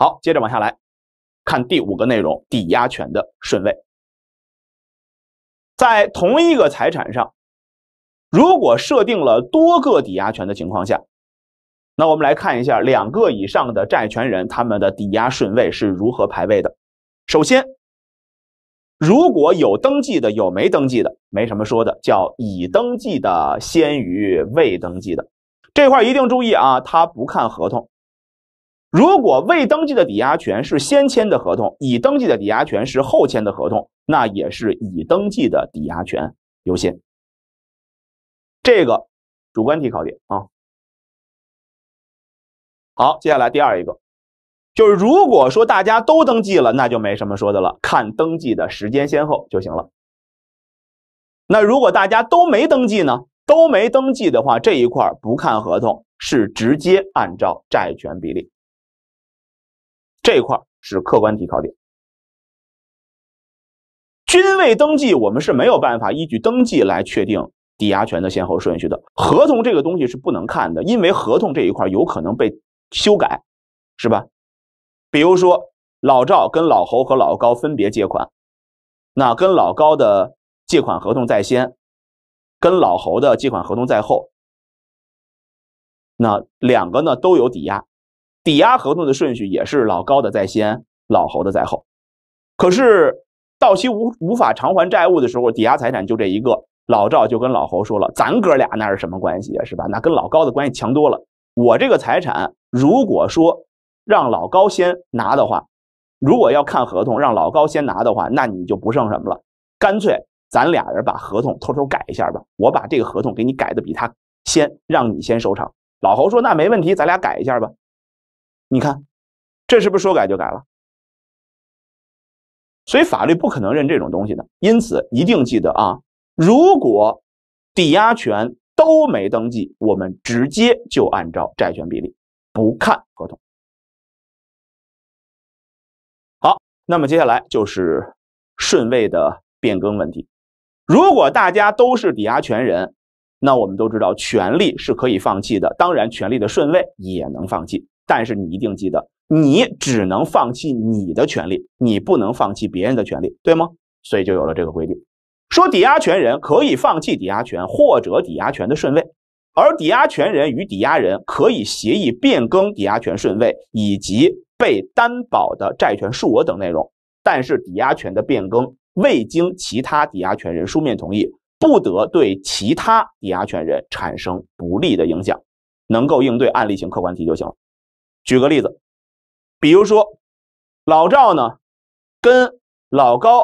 好，接着往下来看第五个内容，抵押权的顺位。在同一个财产上，如果设定了多个抵押权的情况下，那我们来看一下两个以上的债权人他们的抵押顺位是如何排位的。首先，如果有登记的，有没登记的，没什么说的，叫已登记的先于未登记的。这块一定注意啊，他不看合同。如果未登记的抵押权是先签的合同，已登记的抵押权是后签的合同，那也是已登记的抵押权优先。这个主观题考点啊。好，接下来第二一个，就是如果说大家都登记了，那就没什么说的了，看登记的时间先后就行了。那如果大家都没登记呢？都没登记的话，这一块不看合同，是直接按照债权比例。这一块是客观题考点，均未登记，我们是没有办法依据登记来确定抵押权的先后顺序的。合同这个东西是不能看的，因为合同这一块有可能被修改，是吧？比如说老赵跟老侯和老高分别借款，那跟老高的借款合同在先，跟老侯的借款合同在后，那两个呢都有抵押。抵押合同的顺序也是老高的在先，老侯的在后。可是到期无无法偿还债务的时候，抵押财产就这一个。老赵就跟老侯说了：“咱哥俩那是什么关系啊？是吧？那跟老高的关系强多了。我这个财产，如果说让老高先拿的话，如果要看合同，让老高先拿的话，那你就不剩什么了。干脆咱俩人把合同偷偷改一下吧。我把这个合同给你改的比他先，让你先收场。”老侯说：“那没问题，咱俩改一下吧。”你看，这是不是说改就改了？所以法律不可能认这种东西的。因此，一定记得啊，如果抵押权都没登记，我们直接就按照债权比例，不看合同。好，那么接下来就是顺位的变更问题。如果大家都是抵押权人，那我们都知道权利是可以放弃的，当然权利的顺位也能放弃。但是你一定记得，你只能放弃你的权利，你不能放弃别人的权利，对吗？所以就有了这个规定，说抵押权人可以放弃抵押权或者抵押权的顺位，而抵押权人与抵押人可以协议变更抵押权顺位以及被担保的债权数额等内容。但是抵押权的变更未经其他抵押权人书面同意，不得对其他抵押权人产生不利的影响。能够应对案例型客观题就行了。举个例子，比如说，老赵呢，跟老高、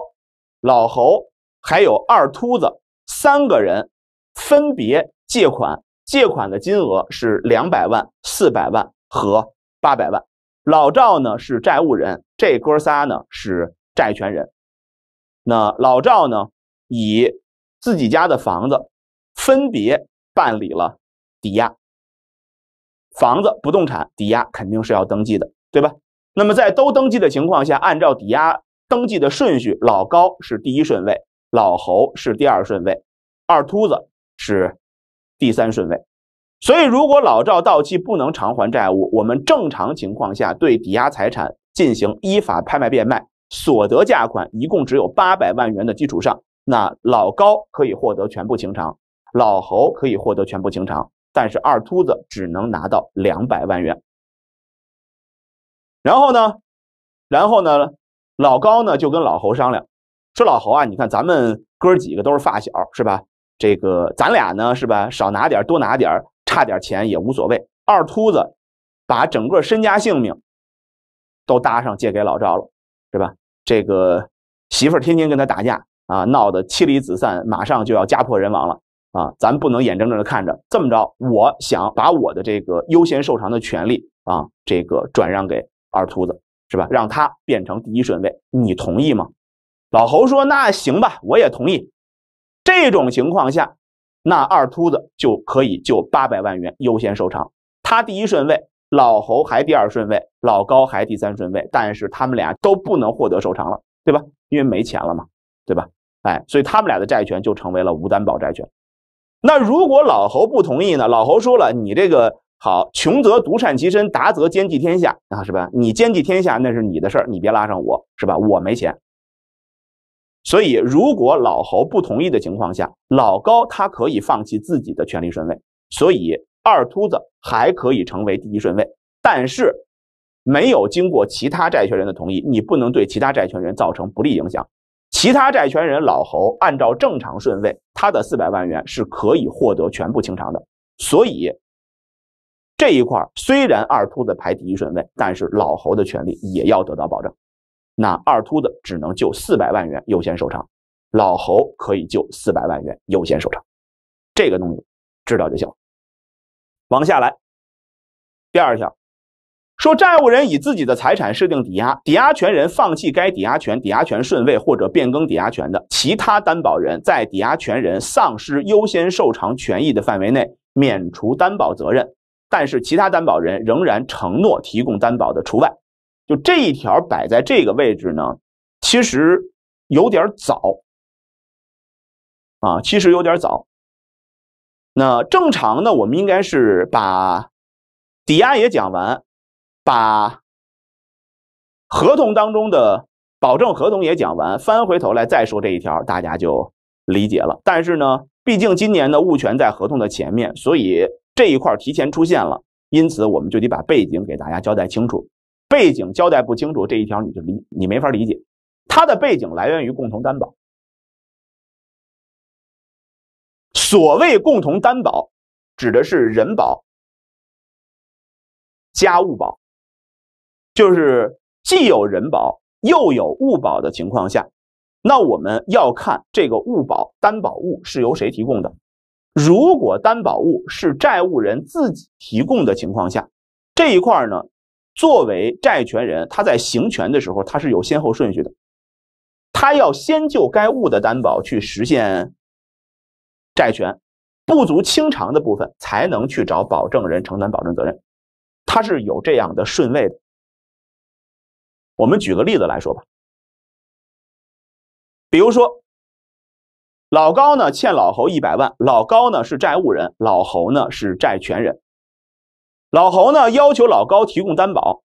老侯还有二秃子三个人分别借款，借款的金额是两百万、四百万和八百万。老赵呢是债务人，这哥仨呢是债权人。那老赵呢，以自己家的房子分别办理了抵押。房子不动产抵押肯定是要登记的，对吧？那么在都登记的情况下，按照抵押登记的顺序，老高是第一顺位，老侯是第二顺位，二秃子是第三顺位。所以，如果老赵到期不能偿还债务，我们正常情况下对抵押财产进行依法拍卖变卖，所得价款一共只有八百万元的基础上，那老高可以获得全部清偿，老侯可以获得全部清偿。但是二秃子只能拿到两百万元。然后呢，然后呢，老高呢就跟老侯商量，说老侯啊，你看咱们哥几个都是发小，是吧？这个咱俩呢，是吧，少拿点多拿点差点钱也无所谓。二秃子把整个身家性命都搭上借给老赵了，是吧？这个媳妇儿天天跟他打架啊，闹得妻离子散，马上就要家破人亡了。啊，咱不能眼睁睁的看着这么着，我想把我的这个优先受偿的权利啊，这个转让给二秃子，是吧？让他变成第一顺位，你同意吗？老侯说那行吧，我也同意。这种情况下，那二秃子就可以就八百万元优先受偿，他第一顺位，老侯还第二顺位，老高还第三顺位，但是他们俩都不能获得受偿了，对吧？因为没钱了嘛，对吧？哎，所以他们俩的债权就成为了无担保债权。那如果老侯不同意呢？老侯说了：“你这个好，穷则独善其身，达则兼济天下啊，是吧？你兼济天下那是你的事儿，你别拉上我，是吧？我没钱。”所以，如果老侯不同意的情况下，老高他可以放弃自己的权利顺位，所以二秃子还可以成为第一顺位，但是没有经过其他债权人的同意，你不能对其他债权人造成不利影响。其他债权人老侯按照正常顺位，他的四百万元是可以获得全部清偿的。所以这一块虽然二秃子排第一顺位，但是老侯的权利也要得到保证。那二秃子只能就四百万元优先受偿，老侯可以就四百万元优先受偿。这个东西知道就行了。往下来第二条。说债务人以自己的财产设定抵押，抵押权人放弃该抵押权、抵押权顺位或者变更抵押权的，其他担保人在抵押权人丧失优先受偿权益的范围内免除担保责任，但是其他担保人仍然承诺提供担保的除外。就这一条摆在这个位置呢，其实有点早啊，其实有点早。那正常呢，我们应该是把抵押也讲完。把合同当中的保证合同也讲完，翻回头来再说这一条，大家就理解了。但是呢，毕竟今年的物权在合同的前面，所以这一块提前出现了，因此我们就得把背景给大家交代清楚。背景交代不清楚，这一条你就理你没法理解。它的背景来源于共同担保。所谓共同担保，指的是人保、加物保。就是既有人保又有物保的情况下，那我们要看这个物保担保物是由谁提供的。如果担保物是债务人自己提供的情况下，这一块呢，作为债权人他在行权的时候，他是有先后顺序的，他要先就该物的担保去实现债权，不足清偿的部分才能去找保证人承担保证责任，他是有这样的顺位。的。我们举个例子来说吧，比如说老高呢欠老侯一百万，老高呢是债务人，老侯呢是债权人，老侯呢要求老高提供担保。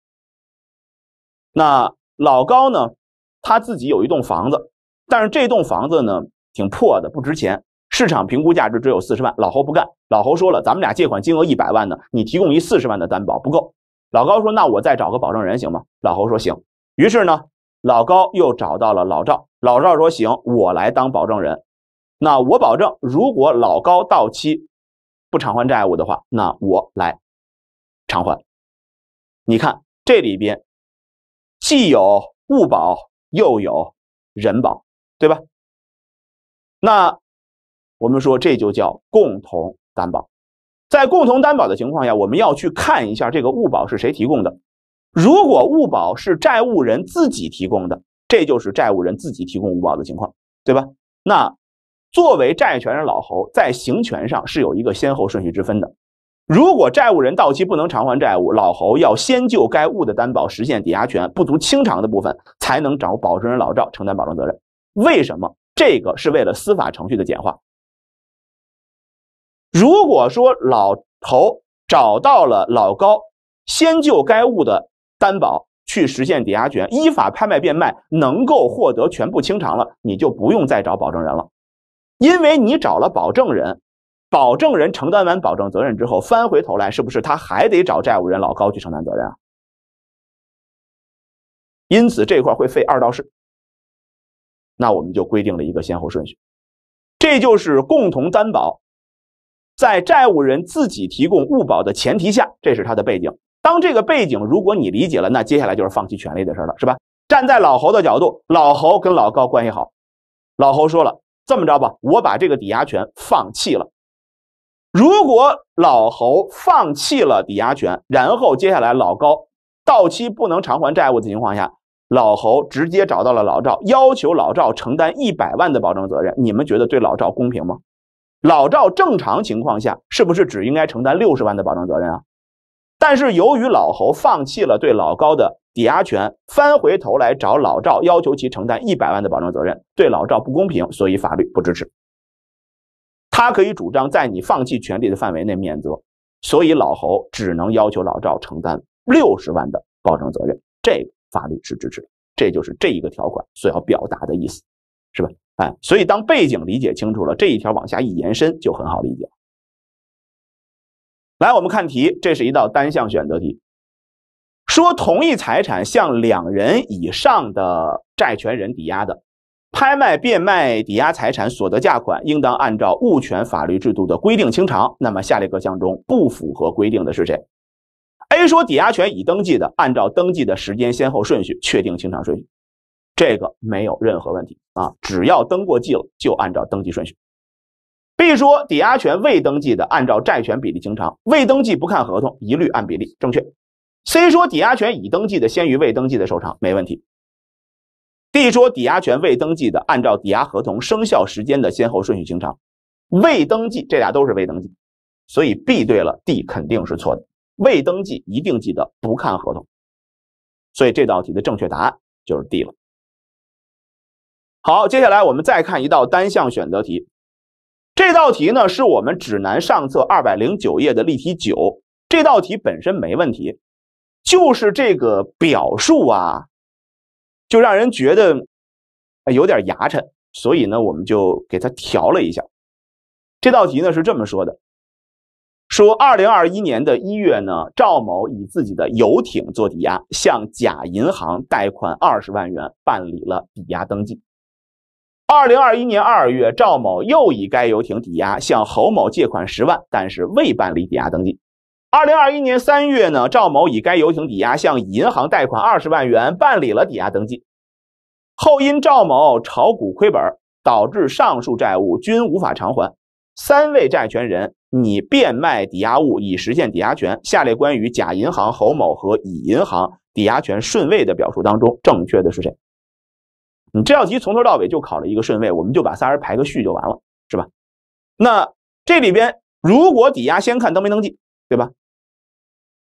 那老高呢他自己有一栋房子，但是这栋房子呢挺破的，不值钱，市场评估价值只有四十万。老侯不干，老侯说了，咱们俩借款金额一百万呢，你提供一四十万的担保不够。老高说，那我再找个保证人行吗？老侯说，行。于是呢，老高又找到了老赵。老赵说：“行，我来当保证人。那我保证，如果老高到期不偿还债务的话，那我来偿还。”你看，这里边既有物保又有人保，对吧？那我们说这就叫共同担保。在共同担保的情况下，我们要去看一下这个物保是谁提供的。如果物保是债务人自己提供的，这就是债务人自己提供物保的情况，对吧？那作为债权人老侯在行权上是有一个先后顺序之分的。如果债务人到期不能偿还债务，老侯要先就该物的担保实现抵押权，不足清偿的部分才能找保证人老赵承担保证责任。为什么？这个是为了司法程序的简化。如果说老侯找到了老高，先就该物的担保去实现抵押权，依法拍卖变卖能够获得全部清偿了，你就不用再找保证人了，因为你找了保证人，保证人承担完保证责任之后，翻回头来是不是他还得找债务人老高去承担责任啊？因此这块会费二道式，那我们就规定了一个先后顺序，这就是共同担保，在债务人自己提供物保的前提下，这是它的背景。当这个背景如果你理解了，那接下来就是放弃权利的事了，是吧？站在老侯的角度，老侯跟老高关系好，老侯说了这么着吧，我把这个抵押权放弃了。如果老侯放弃了抵押权，然后接下来老高到期不能偿还债务的情况下，老侯直接找到了老赵，要求老赵承担一百万的保证责任。你们觉得对老赵公平吗？老赵正常情况下是不是只应该承担六十万的保证责任啊？但是由于老侯放弃了对老高的抵押权，翻回头来找老赵，要求其承担一百万的保证责任，对老赵不公平，所以法律不支持。他可以主张在你放弃权利的范围内免责，所以老侯只能要求老赵承担六十万的保证责任，这个法律是支持的。这就是这一个条款所要表达的意思，是吧？哎，所以当背景理解清楚了，这一条往下一延伸就很好理解了。来，我们看题，这是一道单项选择题。说同一财产向两人以上的债权人抵押的，拍卖、变卖抵押财产所得价款，应当按照物权法律制度的规定清偿。那么，下列各项中不符合规定的是谁？A 说，抵押权已登记的，按照登记的时间先后顺序确定清偿顺序，这个没有任何问题啊，只要登过记了，就按照登记顺序。B 说抵押权未登记的，按照债权比例清偿，未登记不看合同，一律按比例。正确。C 说抵押权已登记的，先于未登记的受偿，没问题。D 说抵押权未登记的，按照抵押合同生效时间的先后顺序清偿，未登记这俩都是未登记，所以 B 对了，D 肯定是错的。未登记一定记得不看合同，所以这道题的正确答案就是 D 了。好，接下来我们再看一道单项选择题。这道题呢，是我们指南上册二百零九页的例题九。这道题本身没问题，就是这个表述啊，就让人觉得有点牙碜。所以呢，我们就给它调了一下。这道题呢是这么说的：说二零二一年的一月呢，赵某以自己的游艇做抵押，向甲银行贷款二十万元，办理了抵押登记。二零二一年二月，赵某又以该游艇抵押向侯某借款十万，但是未办理抵押登记。二零二一年三月呢，赵某以该游艇抵押向银行贷款二十万元，办理了抵押登记。后因赵某炒股亏本，导致上述债务均无法偿还。三位债权人拟变卖抵押物以实现抵押权。下列关于甲银行、侯某和乙银行抵押权顺位的表述当中，正确的是谁？你这道题从头到尾就考了一个顺位，我们就把仨人排个序就完了，是吧？那这里边如果抵押先看登没登记，对吧？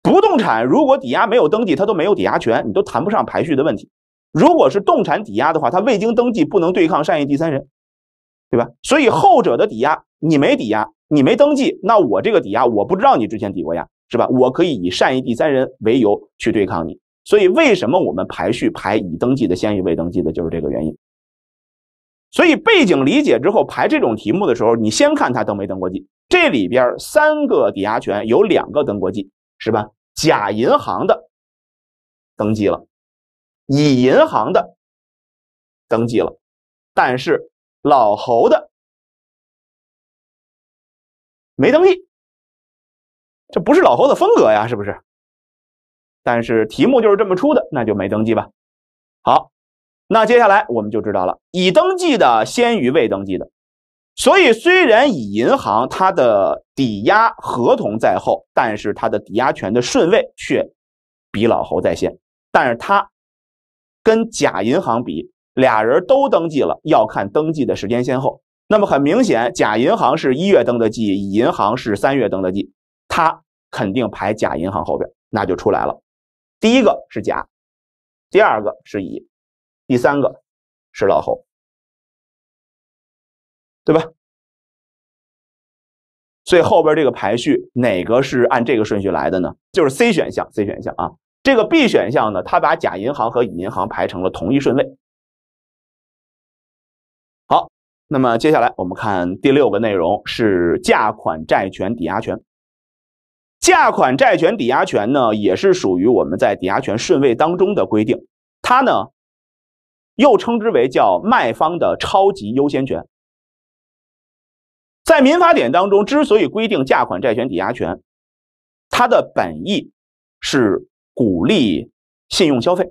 不动产如果抵押没有登记，它都没有抵押权，你都谈不上排序的问题。如果是动产抵押的话，它未经登记不能对抗善意第三人，对吧？所以后者的抵押你没抵押，你没登记，那我这个抵押我不知道你之前抵过押，是吧？我可以以善意第三人为由去对抗你。所以，为什么我们排序排已登记的先于未登记的，就是这个原因。所以背景理解之后，排这种题目的时候，你先看他登没登过记。这里边三个抵押权有两个登过记，是吧？甲银行的登记了，乙银行的登记了，但是老侯的没登记。这不是老侯的风格呀，是不是？但是题目就是这么出的，那就没登记吧。好，那接下来我们就知道了，已登记的先于未登记的。所以虽然乙银行它的抵押合同在后，但是它的抵押权的顺位却比老侯在先。但是它跟甲银行比，俩人都登记了，要看登记的时间先后。那么很明显，甲银行是一月登的记，乙银行是三月登的记，它肯定排甲银行后边，那就出来了。第一个是甲，第二个是乙，第三个是老侯，对吧？所以后边这个排序哪个是按这个顺序来的呢？就是 C 选项，C 选项啊。这个 B 选项呢，它把甲银行和乙银行排成了同一顺位。好，那么接下来我们看第六个内容是价款债权抵押权。价款债权抵押权呢，也是属于我们在抵押权顺位当中的规定。它呢，又称之为叫卖方的超级优先权。在民法典当中，之所以规定价款债权抵押权，它的本意是鼓励信用消费。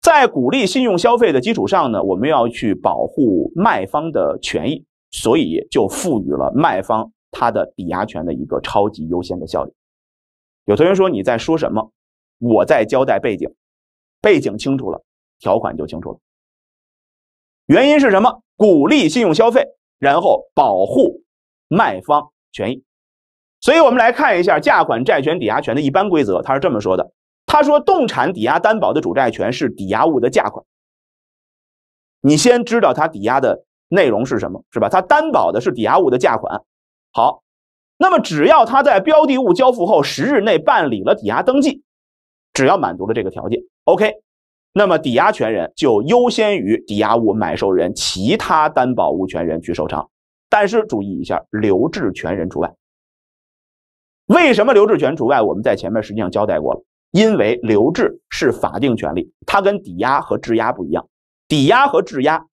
在鼓励信用消费的基础上呢，我们要去保护卖方的权益，所以就赋予了卖方。它的抵押权的一个超级优先的效力。有同学说你在说什么？我在交代背景，背景清楚了，条款就清楚了。原因是什么？鼓励信用消费，然后保护卖方权益。所以我们来看一下价款债权抵押权的一般规则，他是这么说的：他说动产抵押担保的主债权是抵押物的价款。你先知道他抵押的内容是什么，是吧？他担保的是抵押物的价款。好，那么只要他在标的物交付后十日内办理了抵押登记，只要满足了这个条件，OK，那么抵押权人就优先于抵押物买受人其他担保物权人去受偿。但是注意一下，留置权人除外。为什么留置权除外？我们在前面实际上交代过了，因为留置是法定权利，它跟抵押和质押不一样。抵押和质押，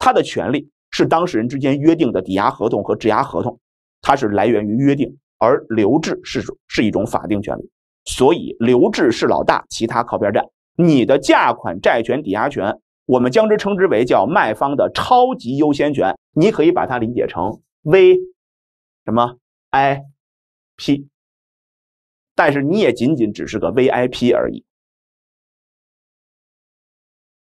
它的权利是当事人之间约定的抵押合同和质押合同。它是来源于约定，而留置是是一种法定权利，所以留置是老大，其他靠边站。你的价款、债权、抵押权，我们将之称之为叫卖方的超级优先权，你可以把它理解成 V，什么 I，P，但是你也仅仅只是个 V I P 而已，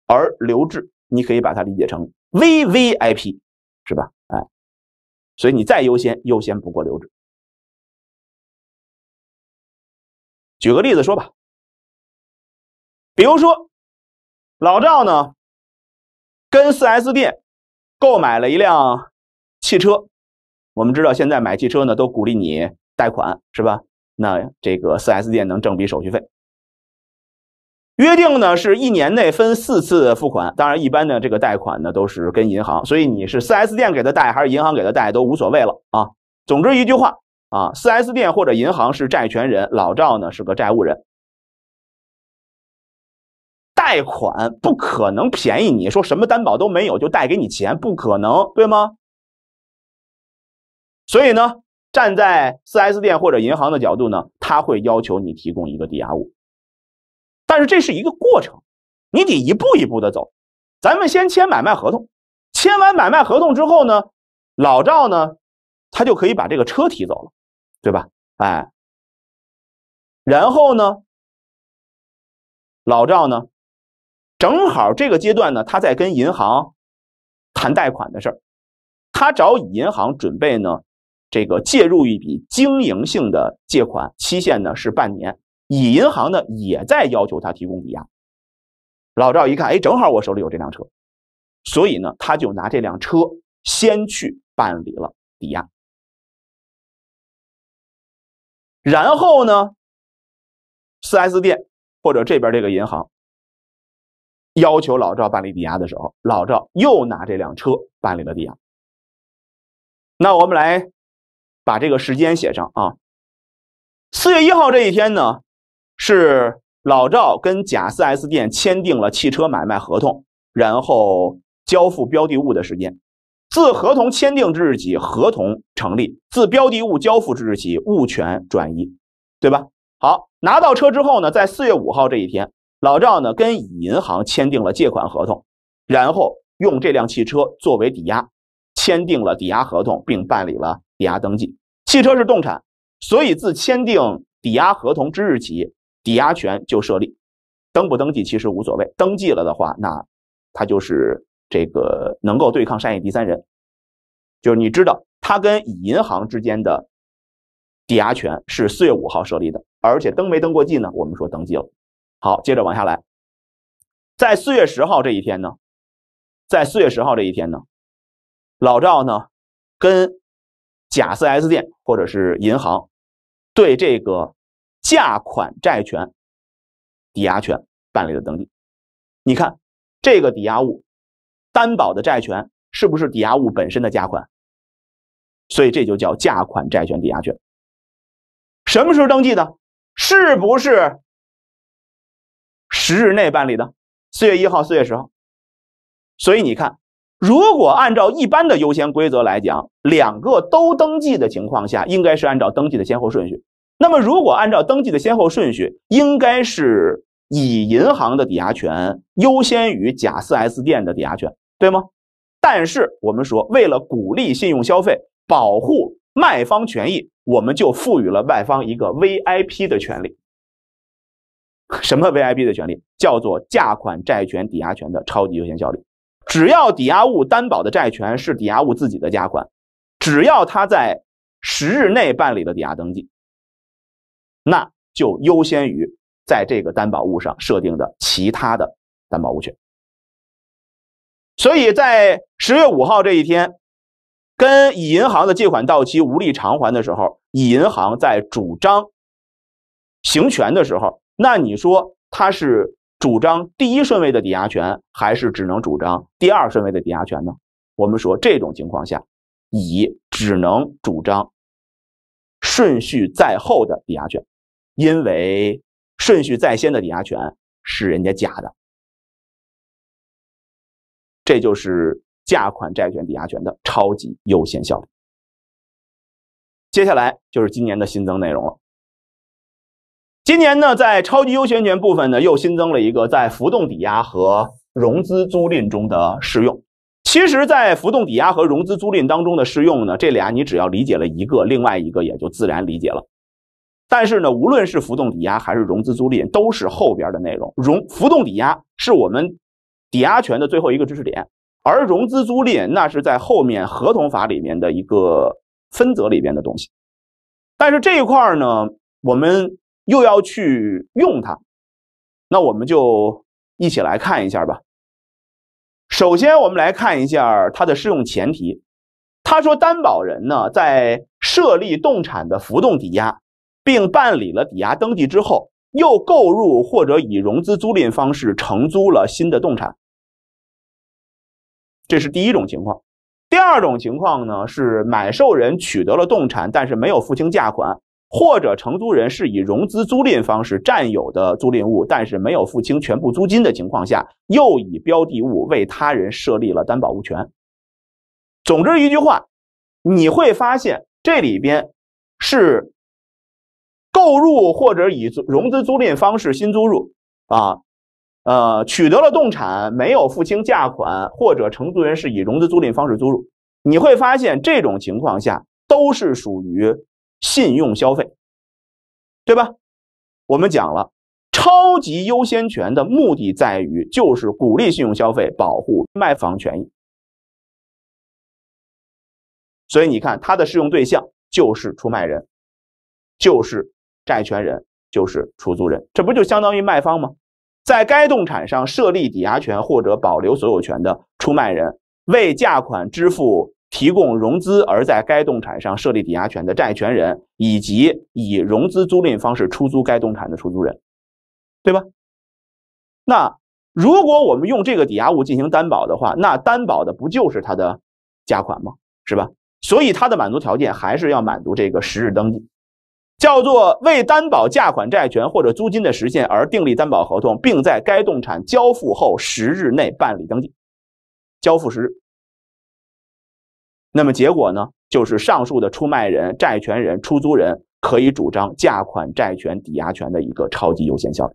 而留置你可以把它理解成 V V I P，是吧？哎。所以你再优先，优先不过留置。举个例子说吧，比如说老赵呢，跟 4S 店购买了一辆汽车，我们知道现在买汽车呢都鼓励你贷款是吧？那这个 4S 店能挣笔手续费。约定呢是一年内分四次付款，当然一般呢这个贷款呢都是跟银行，所以你是 4S 店给他贷还是银行给他贷都无所谓了啊。总之一句话啊，4S 店或者银行是债权人，老赵呢是个债务人。贷款不可能便宜你说什么担保都没有就贷给你钱不可能对吗？所以呢，站在 4S 店或者银行的角度呢，他会要求你提供一个抵押物。但是这是一个过程，你得一步一步的走。咱们先签买卖合同，签完买卖合同之后呢，老赵呢，他就可以把这个车提走了，对吧？哎，然后呢，老赵呢，正好这个阶段呢，他在跟银行谈贷款的事儿，他找乙银行准备呢，这个借入一笔经营性的借款，期限呢是半年。乙银行呢也在要求他提供抵押。老赵一看，哎，正好我手里有这辆车，所以呢，他就拿这辆车先去办理了抵押。然后呢，四 S 店或者这边这个银行要求老赵办理抵押的时候，老赵又拿这辆车办理了抵押。那我们来把这个时间写上啊，四月一号这一天呢。是老赵跟甲 4S 店签订了汽车买卖合同，然后交付标的物的时间，自合同签订之日起，合同成立；自标的物交付之日起，物权转移，对吧？好，拿到车之后呢，在四月五号这一天，老赵呢跟乙银行签订了借款合同，然后用这辆汽车作为抵押，签订了抵押合同，并办理了抵押登记。汽车是动产，所以自签订抵押合同之日起。抵押权就设立，登不登记其实无所谓。登记了的话，那他就是这个能够对抗善意第三人。就是你知道，他跟乙银行之间的抵押权是四月五号设立的，而且登没登过记呢？我们说登记了。好，接着往下来，在四月十号这一天呢，在四月十号这一天呢，老赵呢跟假 4S 店或者是银行对这个。价款债权、抵押权办理的登记，你看这个抵押物担保的债权是不是抵押物本身的价款？所以这就叫价款债权抵押权。什么时候登记的？是不是十日内办理的？四月一号、四月十号。所以你看，如果按照一般的优先规则来讲，两个都登记的情况下，应该是按照登记的先后顺序。那么，如果按照登记的先后顺序，应该是乙银行的抵押权优先于甲 4S 店的抵押权，对吗？但是，我们说，为了鼓励信用消费，保护卖方权益，我们就赋予了卖方一个 VIP 的权利。什么 VIP 的权利？叫做价款债权抵押权的超级优先效力。只要抵押物担保的债权是抵押物自己的价款，只要他在十日内办理了抵押登记。那就优先于在这个担保物上设定的其他的担保物权，所以在十月五号这一天，跟乙银行的借款到期无力偿还的时候，乙银行在主张行权的时候，那你说他是主张第一顺位的抵押权，还是只能主张第二顺位的抵押权呢？我们说这种情况下，乙只能主张顺序在后的抵押权。因为顺序在先的抵押权是人家假的，这就是价款债权抵押权的超级优先效力。接下来就是今年的新增内容了。今年呢，在超级优先权部分呢，又新增了一个在浮动抵押和融资租赁中的适用。其实，在浮动抵押和融资租赁当中的适用呢，这俩你只要理解了一个，另外一个也就自然理解了。但是呢，无论是浮动抵押还是融资租赁，都是后边的内容。融浮动抵押是我们抵押权的最后一个知识点，而融资租赁那是在后面合同法里面的一个分则里边的东西。但是这一块呢，我们又要去用它，那我们就一起来看一下吧。首先，我们来看一下它的适用前提。他说，担保人呢，在设立动产的浮动抵押。并办理了抵押登记之后，又购入或者以融资租赁方式承租了新的动产，这是第一种情况。第二种情况呢，是买受人取得了动产，但是没有付清价款，或者承租人是以融资租赁方式占有的租赁物，但是没有付清全部租金的情况下，又以标的物为他人设立了担保物权。总之一句话，你会发现这里边是。购入或者以融资租赁方式新租入，啊，呃，取得了动产没有付清价款，或者承租人是以融资租赁方式租入，你会发现这种情况下都是属于信用消费，对吧？我们讲了，超级优先权的目的在于就是鼓励信用消费，保护卖房权益，所以你看它的适用对象就是出卖人，就是。债权人就是出租人，这不就相当于卖方吗？在该动产上设立抵押权或者保留所有权的出卖人，为价款支付提供融资而在该动产上设立抵押权的债权人，以及以融资租赁方式出租该动产的出租人，对吧？那如果我们用这个抵押物进行担保的话，那担保的不就是他的价款吗？是吧？所以它的满足条件还是要满足这个十日登记。叫做为担保价款债权或者租金的实现而订立担保合同，并在该动产交付后十日内办理登记。交付时，那么结果呢？就是上述的出卖人、债权人、出租人可以主张价款债权、抵押权的一个超级优先效力。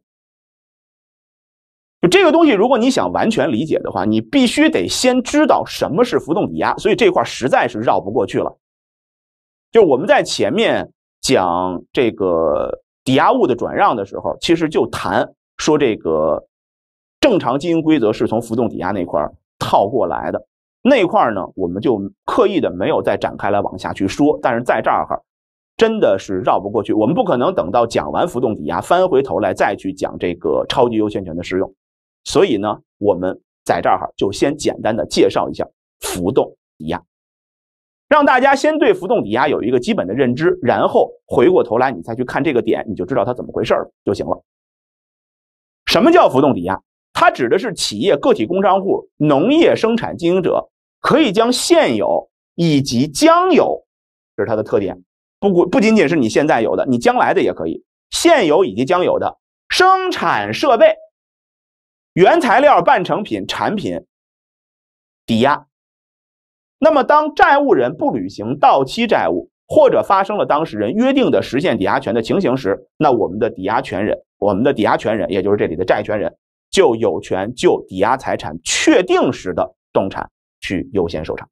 就这个东西，如果你想完全理解的话，你必须得先知道什么是浮动抵押。所以这块实在是绕不过去了。就我们在前面。讲这个抵押物的转让的时候，其实就谈说这个正常经营规则是从浮动抵押那块儿套过来的那块儿呢，我们就刻意的没有再展开来往下去说。但是在这儿哈，真的是绕不过去，我们不可能等到讲完浮动抵押，翻回头来再去讲这个超级优先权的适用。所以呢，我们在这儿哈就先简单的介绍一下浮动抵押。让大家先对浮动抵押有一个基本的认知，然后回过头来你再去看这个点，你就知道它怎么回事了就行了。什么叫浮动抵押？它指的是企业、个体工商户、农业生产经营者可以将现有以及将有，这是它的特点。不不仅仅是你现在有的，你将来的也可以，现有以及将有的生产设备、原材料、半成品、产品抵押。那么，当债务人不履行到期债务，或者发生了当事人约定的实现抵押权的情形时，那我们的抵押权人，我们的抵押权人，也就是这里的债权人，就有权就抵押财产确定时的动产去优先受偿。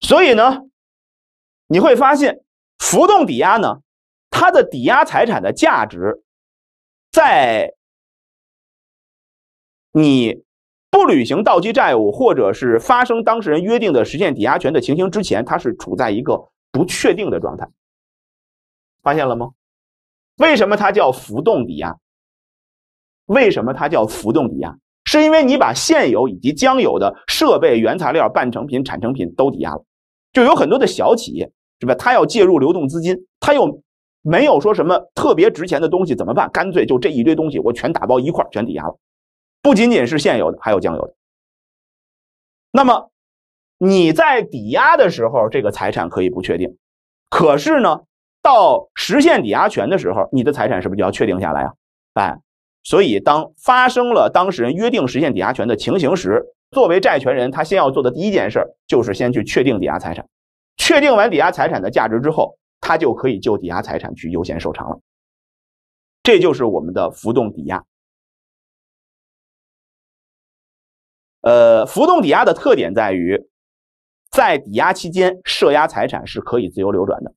所以呢，你会发现浮动抵押呢，它的抵押财产的价值，在你。不履行到期债务，或者是发生当事人约定的实现抵押权的情形之前，它是处在一个不确定的状态。发现了吗？为什么它叫浮动抵押？为什么它叫浮动抵押？是因为你把现有以及将有的设备、原材料、半成品、产成品都抵押了。就有很多的小企业，是吧？他要介入流动资金，他又没有说什么特别值钱的东西，怎么办？干脆就这一堆东西，我全打包一块全抵押了。不仅仅是现有的，还有将有的。那么，你在抵押的时候，这个财产可以不确定，可是呢，到实现抵押权的时候，你的财产是不是就要确定下来啊？哎，所以当发生了当事人约定实现抵押权的情形时，作为债权人，他先要做的第一件事就是先去确定抵押财产，确定完抵押财产的价值之后，他就可以就抵押财产去优先受偿了。这就是我们的浮动抵押。呃，浮动抵押的特点在于，在抵押期间，涉押财产是可以自由流转的。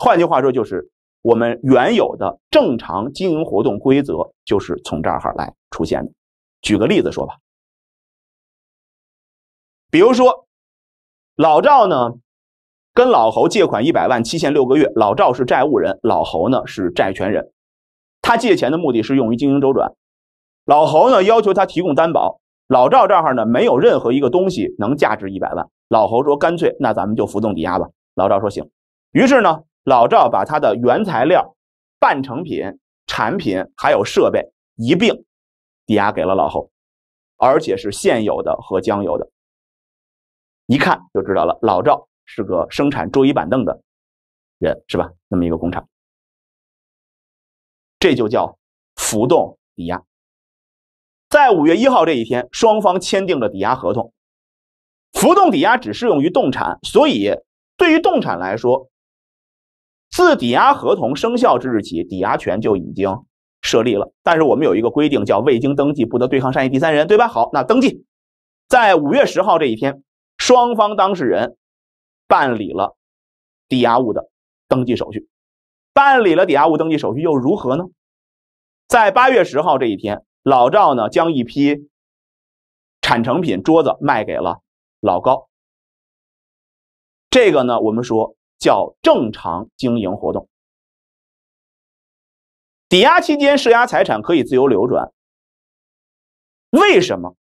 换句话说，就是我们原有的正常经营活动规则，就是从这儿哈来出现的。举个例子说吧，比如说老赵呢，跟老侯借款一百万，期限六个月。老赵是债务人，老侯呢是债权人，他借钱的目的是用于经营周转。老侯呢要求他提供担保，老赵这儿呢没有任何一个东西能价值一百万。老侯说：“干脆那咱们就浮动抵押吧。”老赵说：“行。”于是呢，老赵把他的原材料、半成品、产品还有设备一并抵押给了老侯，而且是现有的和将有的。一看就知道了，老赵是个生产桌椅板凳的人是吧？那么一个工厂，这就叫浮动抵押。在五月一号这一天，双方签订了抵押合同。浮动抵押只适用于动产，所以对于动产来说，自抵押合同生效之日起，抵押权就已经设立了。但是我们有一个规定，叫未经登记不得对抗善意第三人，对吧？好，那登记在五月十号这一天，双方当事人办理了抵押物的登记手续。办理了抵押物登记手续又如何呢？在八月十号这一天。老赵呢，将一批产成品桌子卖给了老高。这个呢，我们说叫正常经营活动。抵押期间，质押财产可以自由流转。为什么？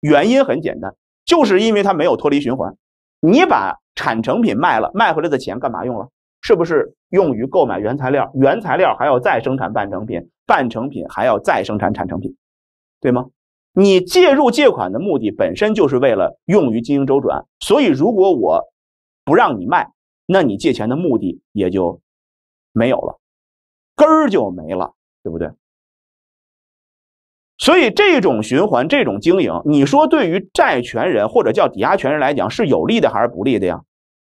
原因很简单，就是因为它没有脱离循环。你把产成品卖了，卖回来的钱干嘛用了？是不是用于购买原材料？原材料还要再生产半成品，半成品还要再生产产成品，对吗？你介入借款的目的本身就是为了用于经营周转，所以如果我不让你卖，那你借钱的目的也就没有了，根儿就没了，对不对？所以这种循环、这种经营，你说对于债权人或者叫抵押权人来讲是有利的还是不利的呀？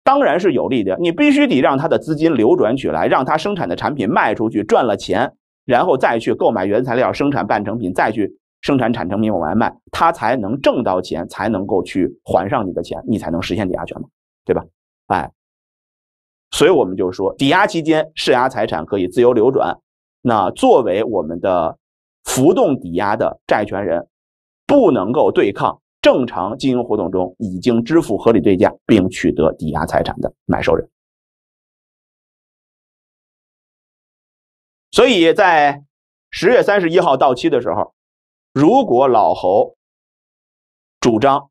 当然是有利的，你必须得让他的资金流转起来，让他生产的产品卖出去，赚了钱，然后再去购买原材料生产半成品，再去生产产成品往外卖，他才能挣到钱，才能够去还上你的钱，你才能实现抵押权嘛，对吧？哎，所以我们就说，抵押期间，质押财产可以自由流转，那作为我们的浮动抵押的债权人，不能够对抗。正常经营活动中已经支付合理对价并取得抵押财产的买受人，所以在十月三十一号到期的时候，如果老侯主张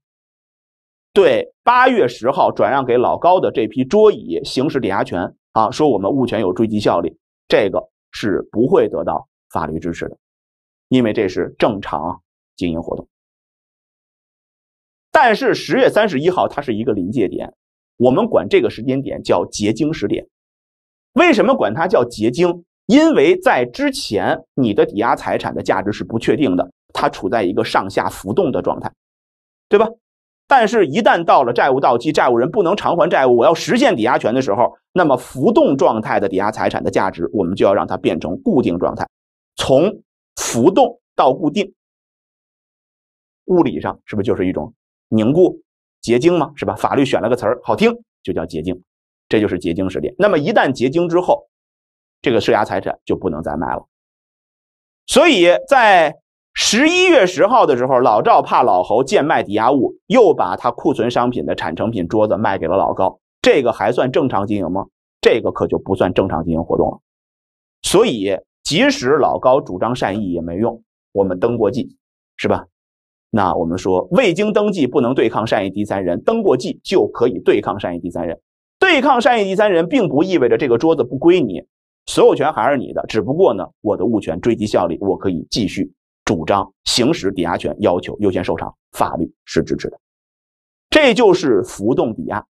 对八月十号转让给老高的这批桌椅行使抵押权，啊，说我们物权有追及效力，这个是不会得到法律支持的，因为这是正常经营活动。但是十月三十一号它是一个临界点，我们管这个时间点叫结晶时点。为什么管它叫结晶？因为在之前，你的抵押财产的价值是不确定的，它处在一个上下浮动的状态，对吧？但是一旦到了债务到期，债务人不能偿还债务，我要实现抵押权的时候，那么浮动状态的抵押财产的价值，我们就要让它变成固定状态，从浮动到固定，物理上是不是就是一种？凝固结晶嘛，是吧？法律选了个词儿好听，就叫结晶，这就是结晶时点。那么一旦结晶之后，这个涉押财产就不能再卖了。所以在十一月十号的时候，老赵怕老侯贱卖抵押物，又把他库存商品的产成品桌子卖给了老高。这个还算正常经营吗？这个可就不算正常经营活动了。所以，即使老高主张善意也没用。我们登过记，是吧？那我们说，未经登记不能对抗善意第三人，登过记就可以对抗善意第三人。对抗善意第三人，并不意味着这个桌子不归你，所有权还是你的，只不过呢，我的物权追及效力，我可以继续主张行使抵押权，要求优先受偿。法律是支持的，这就是浮动抵押。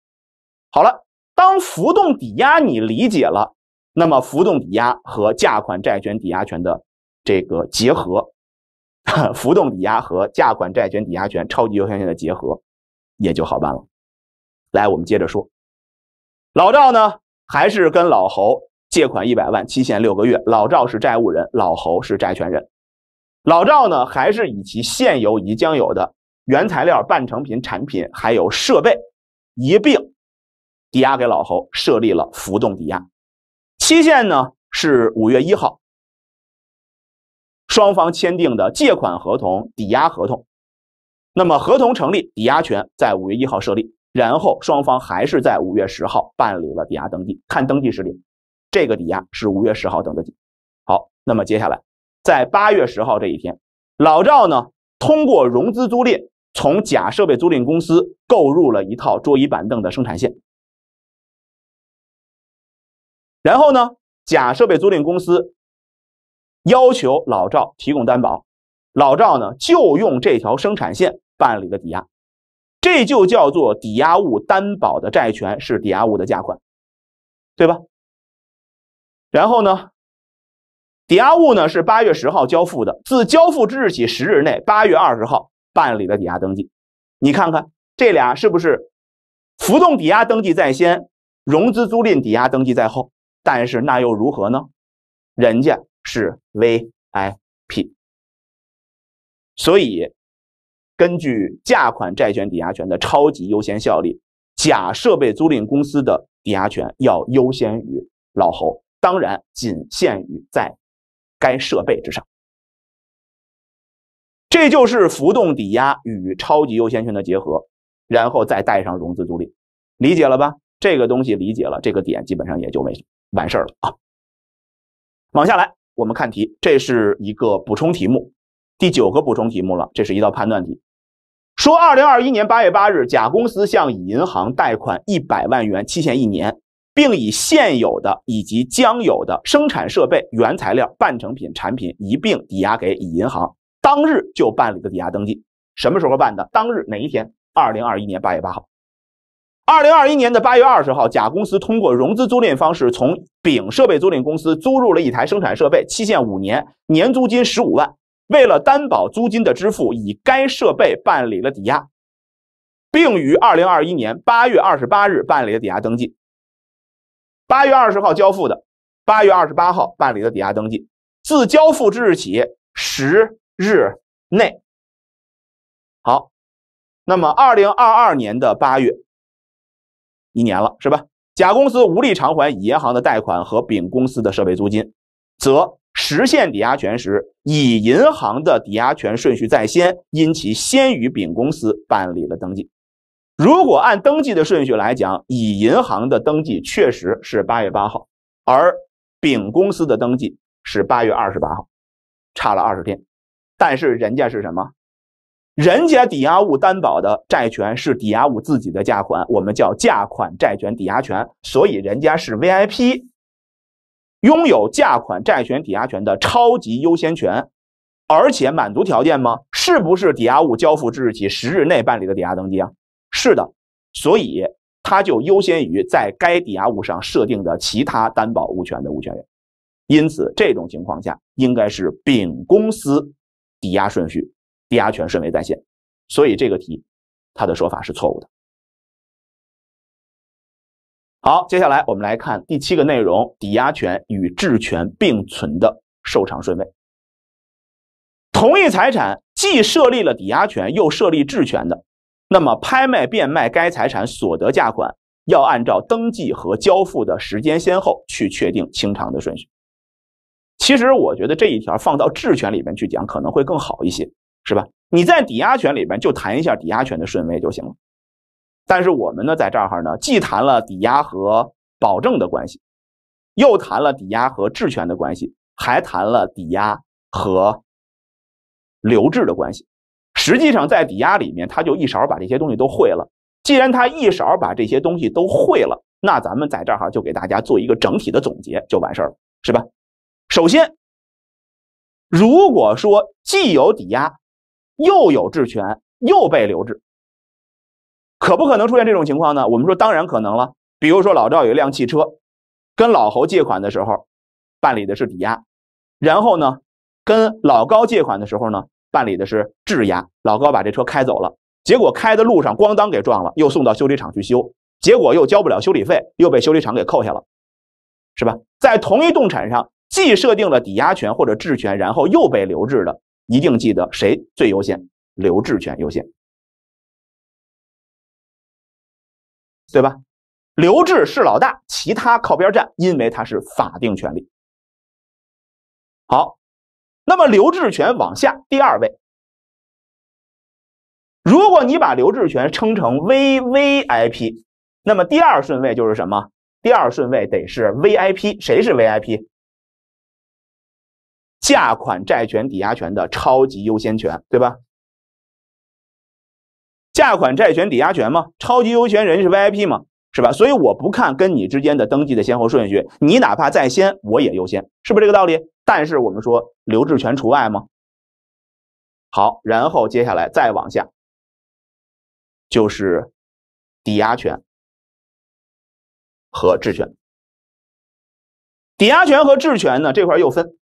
好了，当浮动抵押你理解了，那么浮动抵押和价款债权抵押权的这个结合。浮动抵押和价款债权抵押权超级优先权的结合，也就好办了。来，我们接着说，老赵呢还是跟老侯借款一百万，期限六个月。老赵是债务人，老侯是债权人。老赵呢还是以其现有以及将有的原材料、半成品、产品还有设备一并抵押给老侯，设立了浮动抵押。期限呢是五月一号。双方签订的借款合同、抵押合同，那么合同成立，抵押权在五月一号设立，然后双方还是在五月十号办理了抵押登记，看登记时间，这个抵押是五月十号登记。好，那么接下来在八月十号这一天，老赵呢通过融资租赁从甲设备租赁公司购入了一套桌椅板凳的生产线，然后呢，甲设备租赁公司。要求老赵提供担保，老赵呢就用这条生产线办理了抵押，这就叫做抵押物担保的债权是抵押物的价款，对吧？然后呢，抵押物呢是八月十号交付的，自交付之日起十日内，八月二十号办理了抵押登记。你看看这俩是不是浮动抵押登记在先，融资租赁抵押登记在后？但是那又如何呢？人家。是 VIP，所以根据价款债权抵押权的超级优先效力，甲设备租赁公司的抵押权要优先于老侯，当然仅限于在该设备之上。这就是浮动抵押与超级优先权的结合，然后再带上融资租赁，理解了吧？这个东西理解了，这个点基本上也就没完事儿了啊。往下来。我们看题，这是一个补充题目，第九个补充题目了。这是一道判断题，说二零二一年八月八日，甲公司向乙银行贷款一百万元，期限一年，并以现有的以及将有的生产设备、原材料、半成品、产品一并抵押给乙银行，当日就办理了抵押登记。什么时候办的？当日哪一天？二零二一年八月八号。二零二一年的八月二十号，甲公司通过融资租赁方式从丙设备租赁公司租入了一台生产设备，期限五年，年租金十五万。为了担保租金的支付，以该设备办理了抵押，并于二零二一年八月二十八日办理了抵押登记。八月二十号交付的，八月二十八号办理了抵押登记。自交付之日起十日内。好，那么二零二二年的八月。一年了，是吧？甲公司无力偿还乙银行的贷款和丙公司的设备租金，则实现抵押权时，乙银行的抵押权顺序在先，因其先于丙公司办理了登记。如果按登记的顺序来讲，乙银行的登记确实是八月八号，而丙公司的登记是八月二十八号，差了二十天。但是人家是什么？人家抵押物担保的债权是抵押物自己的价款，我们叫价款债权抵押权，所以人家是 VIP，拥有价款债权抵押权的超级优先权，而且满足条件吗？是不是抵押物交付之日起十日内办理的抵押登记啊？是的，所以他就优先于在该抵押物上设定的其他担保物权的物权人，因此这种情况下应该是丙公司抵押顺序。抵押权顺位在先，所以这个题它的说法是错误的。好，接下来我们来看第七个内容：抵押权与质权并存的受偿顺位。同一财产既设立了抵押权又设立质权的，那么拍卖、变卖该财产所得价款要按照登记和交付的时间先后去确定清偿的顺序。其实，我觉得这一条放到质权里面去讲可能会更好一些。是吧？你在抵押权里边就谈一下抵押权的顺位就行了。但是我们呢，在这儿哈呢，既谈了抵押和保证的关系，又谈了抵押和质权的关系，还谈了抵押和留置的关系。实际上，在抵押里面，他就一勺把这些东西都会了。既然他一勺把这些东西都会了，那咱们在这儿哈就给大家做一个整体的总结就完事儿了，是吧？首先，如果说既有抵押，又有质权又被留置，可不可能出现这种情况呢？我们说当然可能了。比如说老赵有一辆汽车，跟老侯借款的时候办理的是抵押，然后呢跟老高借款的时候呢办理的是质押。老高把这车开走了，结果开的路上咣当给撞了，又送到修理厂去修，结果又交不了修理费，又被修理厂给扣下了，是吧？在同一动产上既设定了抵押权或者质权，然后又被留置的。一定记得谁最优先，刘志全优先，对吧？刘志是老大，其他靠边站，因为他是法定权利。好，那么刘志全往下第二位，如果你把刘志全称成 V V I P，那么第二顺位就是什么？第二顺位得是 V I P，谁是 V I P？价款债权抵押权的超级优先权，对吧？价款债权抵押权嘛，超级优先人是 V I P 嘛，是吧？所以我不看跟你之间的登记的先后顺序，你哪怕在先，我也优先，是不是这个道理？但是我们说留置权除外吗？好，然后接下来再往下，就是抵押权和质权。抵押权和质权呢，这块又分。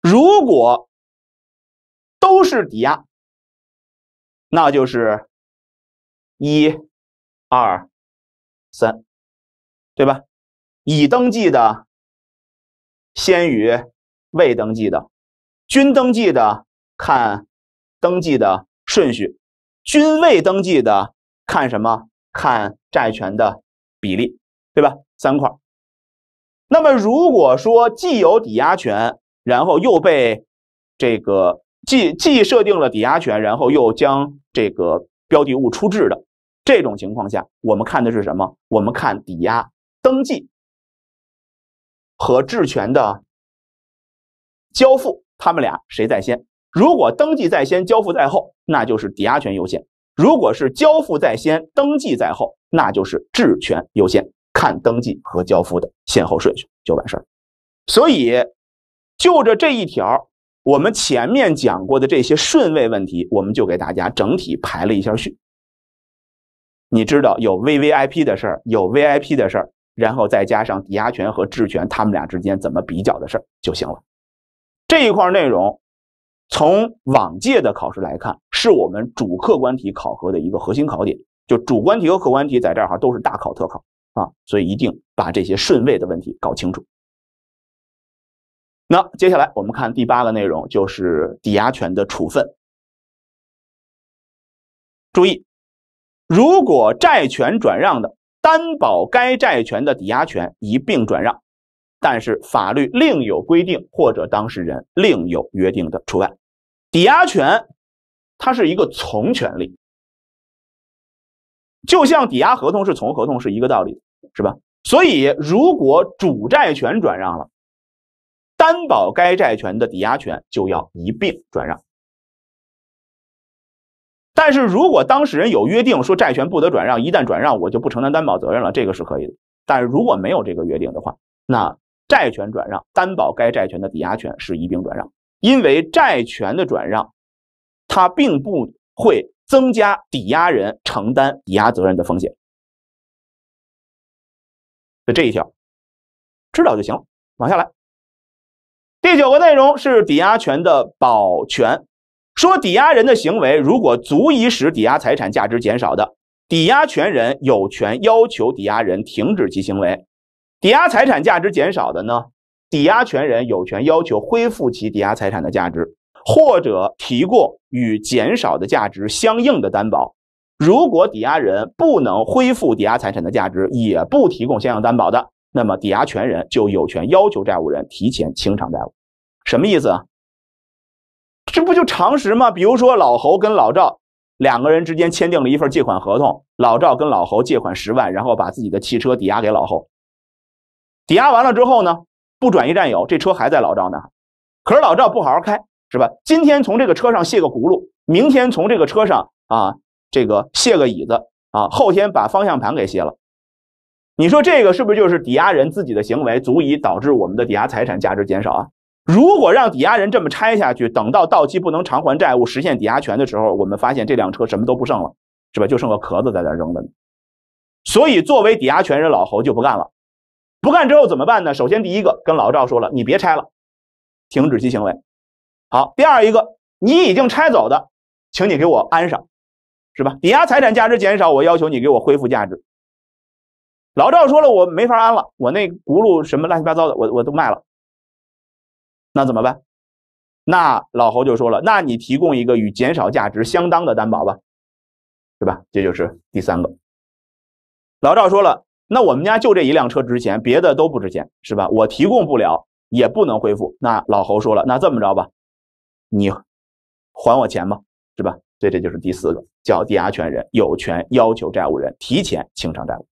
如果都是抵押，那就是一、二、三，对吧？已登记的先于未登记的，均登记的看登记的顺序，均未登记的看什么？看债权的比例，对吧？三块。那么如果说既有抵押权，然后又被这个既既设定了抵押权，然后又将这个标的物出质的这种情况下，我们看的是什么？我们看抵押登记和质权的交付，他们俩谁在先？如果登记在先，交付在后，那就是抵押权优先；如果是交付在先，登记在后，那就是质权优先。看登记和交付的先后顺序就完事儿。所以。就着这一条，我们前面讲过的这些顺位问题，我们就给大家整体排了一下序。你知道有 V V I P 的事儿，有 V I P 的事儿，然后再加上抵押权和质权，他们俩之间怎么比较的事儿就行了。这一块内容，从往届的考试来看，是我们主客观题考核的一个核心考点。就主观题和客观题在这儿哈都是大考特考啊，所以一定把这些顺位的问题搞清楚。那接下来我们看第八个内容，就是抵押权的处分。注意，如果债权转让的，担保该债权的抵押权一并转让，但是法律另有规定或者当事人另有约定的除外。抵押权它是一个从权利，就像抵押合同是从合同是一个道理，是吧？所以，如果主债权转让了。担保该债权的抵押权就要一并转让，但是如果当事人有约定说债权不得转让，一旦转让我就不承担担保责任了，这个是可以的。但如果没有这个约定的话，那债权转让担保该债权的抵押权是一并转让，因为债权的转让，它并不会增加抵押人承担抵押责任的风险。就这一条知道就行了，往下来。第九个内容是抵押权的保全，说抵押人的行为如果足以使抵押财产价值减少的，抵押权人有权要求抵押人停止其行为；抵押财产价值减少的呢，抵押权人有权要求恢复其抵押财产的价值，或者提供与减少的价值相应的担保。如果抵押人不能恢复抵押财产的价值，也不提供相应担保的。那么，抵押权人就有权要求债务人提前清偿债务，什么意思啊？这不就常识吗？比如说，老侯跟老赵两个人之间签订了一份借款合同，老赵跟老侯借款十万，然后把自己的汽车抵押给老侯。抵押完了之后呢，不转移占有，这车还在老赵那。可是老赵不好好开，是吧？今天从这个车上卸个轱辘，明天从这个车上啊，这个卸个椅子啊，后天把方向盘给卸了。你说这个是不是就是抵押人自己的行为，足以导致我们的抵押财产价值减少啊？如果让抵押人这么拆下去，等到到期不能偿还债务，实现抵押权的时候，我们发现这辆车什么都不剩了，是吧？就剩个壳子在那扔着呢。所以，作为抵押权人老侯就不干了，不干之后怎么办呢？首先，第一个跟老赵说了，你别拆了，停止其行为。好，第二一个，你已经拆走的，请你给我安上，是吧？抵押财产价值减少，我要求你给我恢复价值。老赵说了，我没法安了，我那轱辘什么乱七八糟的，我我都卖了。那怎么办？那老侯就说了，那你提供一个与减少价值相当的担保吧，是吧？这就是第三个。老赵说了，那我们家就这一辆车值钱，别的都不值钱，是吧？我提供不了，也不能恢复。那老侯说了，那这么着吧，你还我钱吧，是吧？所以这就是第四个，叫抵押权人有权要求债务人提前清偿债务。